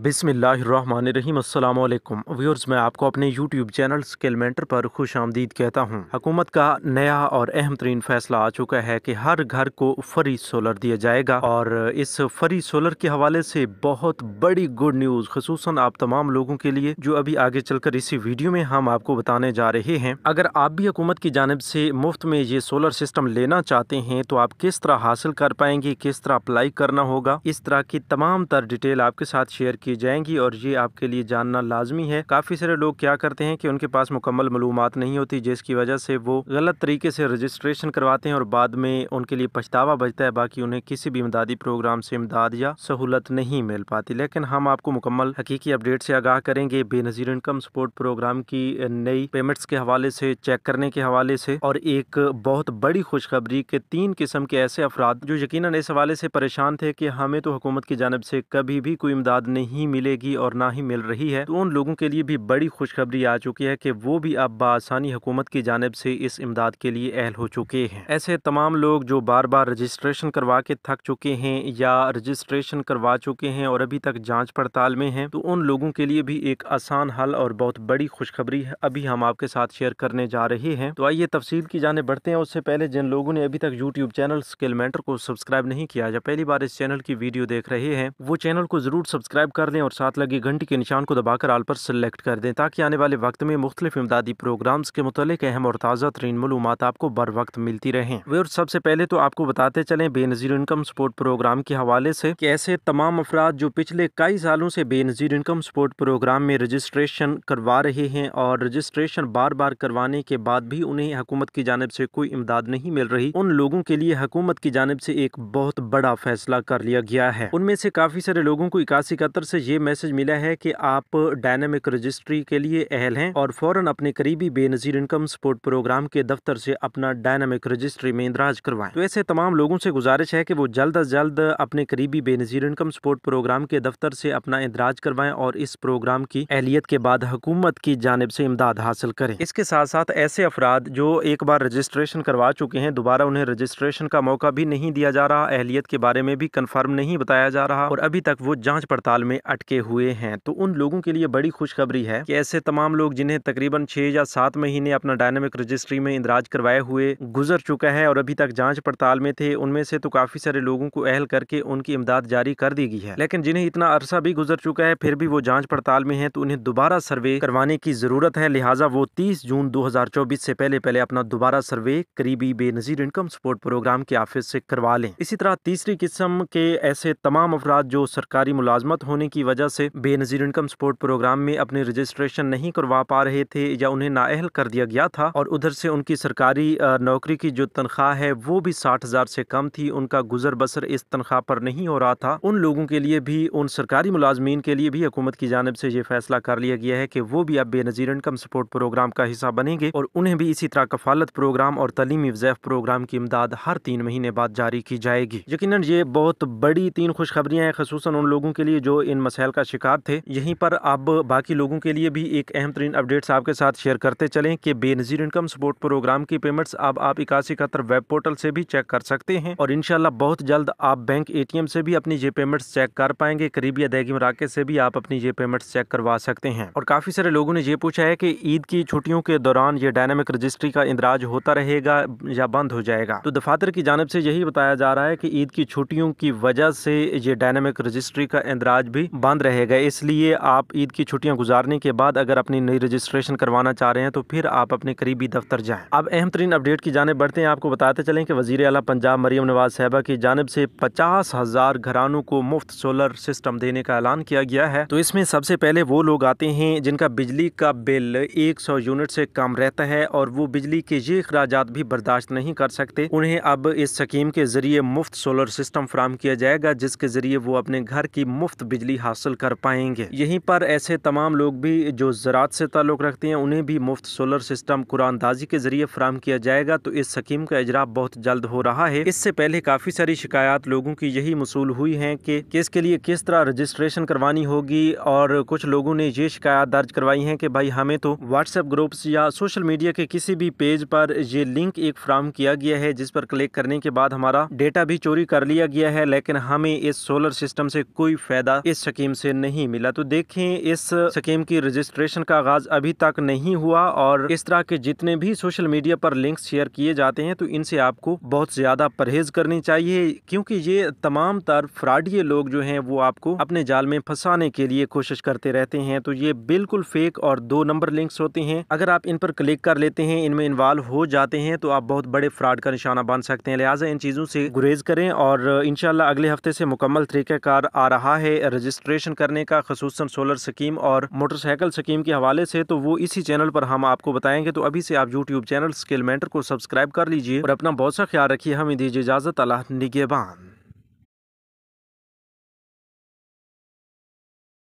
बिसमीम अल्लाम मैं आपको अपने यूट्यूब चैनल स्किलमेंटर पर खुश आमदीद कहता हूँ हुकूमत का नया और अहम तरीन फैसला आ चुका है कि हर घर को फ्री सोलर दिया जाएगा और इस फ्री सोलर के हवाले से बहुत बड़ी गुड न्यूज़ खसूस आप तमाम लोगों के लिए जो अभी आगे चलकर इसी वीडियो में हम आपको बताने जा रहे हैं अगर आप भी हुकूमत की जानब से मुफ्त में ये सोलर सिस्टम लेना चाहते हैं तो आप किस तरह हासिल कर पाएंगे किस तरह अप्लाई करना होगा इस तरह की तमाम तर डिटेल आपके साथ शेयर की जाएंगी और ये आपके लिए जानना लाजमी है काफ़ी सारे लोग क्या करते हैं कि उनके पास मुकम्मल मालूम नहीं होती जिसकी वजह से वो गलत तरीके से रजिस्ट्रेशन करवाते हैं और बाद में उनके लिए पछतावा बजता है बाकी उन्हें किसी भी इमदादी प्रोग्राम से इमदाद या सहूलत नहीं मिल पाती लेकिन हम आपको मुकम्मल हकीकी अपडेट से आगाह करेंगे बेनज़ीर इनकम सपोर्ट प्रोग्राम की नई पेमेंट्स के हवाले से चेक करने के हवाले से और एक बहुत बड़ी खुशखबरी के तीन किस्म के ऐसे अफराद जो यकीन इस हवाले से परेशान थे कि हमें तो हुकूमत की जानब से कभी भी कोई इमदाद नहीं नहीं मिलेगी और ना ही मिल रही है तो उन लोगों के लिए भी बड़ी खुशखबरी आ चुकी है कि वो भी अब बासानी हुकूमत की जानब से इस इमदाद के लिए अहल हो चुके हैं ऐसे तमाम लोग जो बार बार रजिस्ट्रेशन करवा के थक चुके हैं या रजिस्ट्रेशन करवा चुके हैं और अभी तक जाँच पड़ताल में है तो उन लोगों के लिए भी एक आसान हल और बहुत बड़ी खुशखबरी अभी हम आपके साथ शेयर करने जा रहे हैं तो आइए तफसील की जाने बढ़ते हैं उससे पहले जिन लोगों ने अभी तक यूट्यूब चैनल स्किल मेंटर को सब्सक्राइब नहीं किया या पहली बार इस चैनल की वीडियो देख रहे हैं वो चैनल को जरूर सब्सक्राइब कर कर दें और साथ लगी घंटी के निशान को दबाकर आल पर सिलेक्ट कर दें ताकि आने वाले वक्त में मुख्तलिफ इमदादी प्रोग्राम्स के मुतलिक अहम और ताज़ा तरीन मलूम आपको बर वक्त मिलती रहें और सबसे पहले तो आपको बताते चलें बेनज़ीर इनकम सपोर्ट प्रोग्राम के हवाले से कि ऐसे तमाम अफराद जो पिछले कई सालों से बेनज़ीर इनकम सपोर्ट प्रोग्राम में रजिस्ट्रेशन करवा रहे हैं और रजिस्ट्रेशन बार बार करवाने के बाद भी उन्हें हुकूमत की जानब से कोई इमदाद नहीं मिल रही उन लोगों के लिए हुकूमत की जानब से एक बहुत बड़ा फैसला कर लिया गया है उनमें से काफ़ी सारे लोगों को इक्यासी इकहत्तर से ये मैसेज मिला है कि आप डायनामिक रजिस्ट्री के लिए अहल हैं और फौरन अपने करीबी बेनजीर इनकम सपोर्ट प्रोग्राम के दफ्तर से अपना डायनामिक रजिस्ट्री में इंदराज करवाएं तो ऐसे तमाम लोगों से गुजारिश है कि वो जल्द अज जल्द अपने करीबी बेनजीर इनकम सपोर्ट प्रोग्राम के दफ्तर से अपना इंदराज करवाएं और इस प्रोग्राम की अहलियत के बाद हुकूमत की जानब से इमदाद हासिल करें इसके साथ साथ ऐसे अफराद जो एक बार रजिस्ट्रेशन करवा चुके हैं दोबारा उन्हें रजिस्ट्रेशन का मौका भी नहीं दिया जा रहा अहलियत के बारे में भी कन्फर्म नहीं बताया जा रहा और अभी तक वो जाँच पड़ताल में में अटके हुए हैं तो उन लोगों के लिए बड़ी खुशखबरी है कि ऐसे तमाम लोग जिन्हें तकरीबन छह या सात महीने अपना डायनेमिक रजिस्ट्री में इंदराज करवाए हुए गुजर चुका है और अभी तक जाँच पड़ताल में थे उनमें से तो काफ़ी सारे लोगों को अहल करके उनकी इमदाद जारी कर दी गई है लेकिन जिन्हें इतना अरसा भी गुजर चुका है फिर भी वो जाँच पड़ताल में है तो उन्हें दोबारा सर्वे करवाने की ज़रूरत है लिहाजा वो तीस जून दो से पहले पहले अपना दोबारा सर्वे करीबी बेनजीर इनकम सपोर्ट प्रोग्राम के ऑफिस से करवा लें इसी तरह तीसरी किस्म के ऐसे तमाम अफराद जो सरकारी मुलाजमत होने होने की वजह से बेनजीर इनकम सपोर्ट प्रोग्राम में अपने रजिस्ट्रेशन नहीं करवा पा रहे थे या उन्हें नाअहल कर दिया गया था और उधर से उनकी सरकारी नौकरी की जो तनख्वाह है वो भी साठ हज़ार से कम थी उनका गुजर बसर इस तनख्वाह पर नहीं हो रहा था उन लोगों के लिए भी उन सरकारी मुलाजमीन के लिए भी हुकूमत की जानब से ये फैसला कर लिया गया है कि वो भी अब बेनजीर इनकम सपोर्ट प्रोग्राम का हिस्सा बनेंगे और उन्हें भी इसी तरह कफालत प्रोग्राम और तलीमी वजैफ प्रोग्राम की इमदाद हर तीन महीने बाद जारी की जाएगी यकीन ये बहुत बड़ी तीन खुशखबरियां हैं खसूस उन लोगों के लिए जो इन मसाइल का शिकार थे यहीं पर अब बाकी लोगों के लिए भी एक अहम तरीन अपडेट्स आपके साथ शेयर करते चलें कि बेनजीर इनकम सपोर्ट प्रोग्राम की पेमेंट्स अब आप इक्यासी इकहत्तर वेब पोर्टल से भी चेक कर सकते हैं और इनशाला बहुत जल्द आप बैंक एटीएम से भी अपनी ये पेमेंट्स चेक कर पाएंगे करीबी अदायगी मराकज से भी आप अपनी ये पेमेंट्स चेक करवा सकते हैं और काफ़ी सारे लोगों ने ये पूछा है कि ईद की छुट्टियों के दौरान ये डायनामिक रजिस्ट्री का इंदराज होता रहेगा या बंद हो जाएगा तो दफातर की जानब से यही बताया जा रहा है कि ईद की छुट्टियों की वजह से ये डायनामिक रजिस्ट्री का इंदराज भी भी बंद रहेगा इसलिए आप ईद की छुट्टियां गुजारने के बाद अगर अपनी नई रजिस्ट्रेशन करवाना चाह रहे हैं तो फिर आप अपने करीबी दफ्तर जाएं अब अहम तरीन अपडेट की जाने बढ़ते हैं आपको बताते चलें कि वजीर अला पंजाब मरीम नवाज साहबा की जानब से पचास हज़ार घरानों को मुफ्त सोलर सिस्टम देने का ऐलान किया गया है तो इसमें सबसे पहले वो लोग आते हैं जिनका बिजली का बिल एक यूनिट से कम रहता है और वो बिजली के ये अखराज भी बर्दाश्त नहीं कर सकते उन्हें अब इस स्कीम के जरिए मुफ्त सोलर सिस्टम फ्राहम किया जाएगा जिसके जरिए वो अपने घर की मुफ्त बिजली कामयाबी हासिल कर पाएंगे यहीं पर ऐसे तमाम लोग भी जो ज़रात से ताल्लुक़ रखते हैं उन्हें भी मुफ्त सोलर सिस्टम कुरानदाजी के ज़रिए फ्राहम किया जाएगा तो इस स्कीम का इजरा बहुत जल्द हो रहा है इससे पहले काफ़ी सारी शिकायत लोगों की यही मसूल हुई हैं कि किसके के लिए किस तरह रजिस्ट्रेशन करवानी होगी और कुछ लोगों ने ये शिकायत दर्ज करवाई है कि भाई हमें तो व्हाट्सएप ग्रुप्स या सोशल मीडिया के किसी भी पेज पर ये लिंक एक फ्राहम किया गया है जिस पर क्लिक करने के बाद हमारा डेटा भी चोरी कर लिया गया है लेकिन हमें इस सोलर सिस्टम से कोई फ़ायदा इस स्कीम से नहीं मिला तो देखें इस स्कीम की रजिस्ट्रेशन का आगाज अभी तक नहीं हुआ और इस तरह के जितने भी सोशल मीडिया पर लिंक्स शेयर किए जाते हैं तो इनसे आपको बहुत ज़्यादा परहेज करनी चाहिए क्योंकि ये तमाम तर फ्रॉडिय लोग जो हैं वो आपको अपने जाल में फंसाने के लिए कोशिश करते रहते हैं तो ये बिल्कुल फेक और दो नंबर लिंक्स होते हैं अगर आप इन पर क्लिक कर लेते हैं इनमें इन्वॉल्व हो जाते हैं तो आप बहुत बड़े फ्रॉड का निशाना बन सकते हैं लिहाजा इन चीज़ों से गुरेज करें और इनशाला अगले हफ्ते से मुकम्मल कार आ रहा है रजिस्ट्रेशन करने का खसूस सोलर स्कीम और मोटरसाइकिल स्कीम के हवाले से तो वो इसी चैनल पर हम आपको बताएंगे तो अभी से आप यूट्यूब चैनल स्किल मेंटर को सब्सक्राइब कर लीजिए और अपना बहुत सा ख्याल रखिए हमें दीजिए इजाज़त अल्लाह निगेबान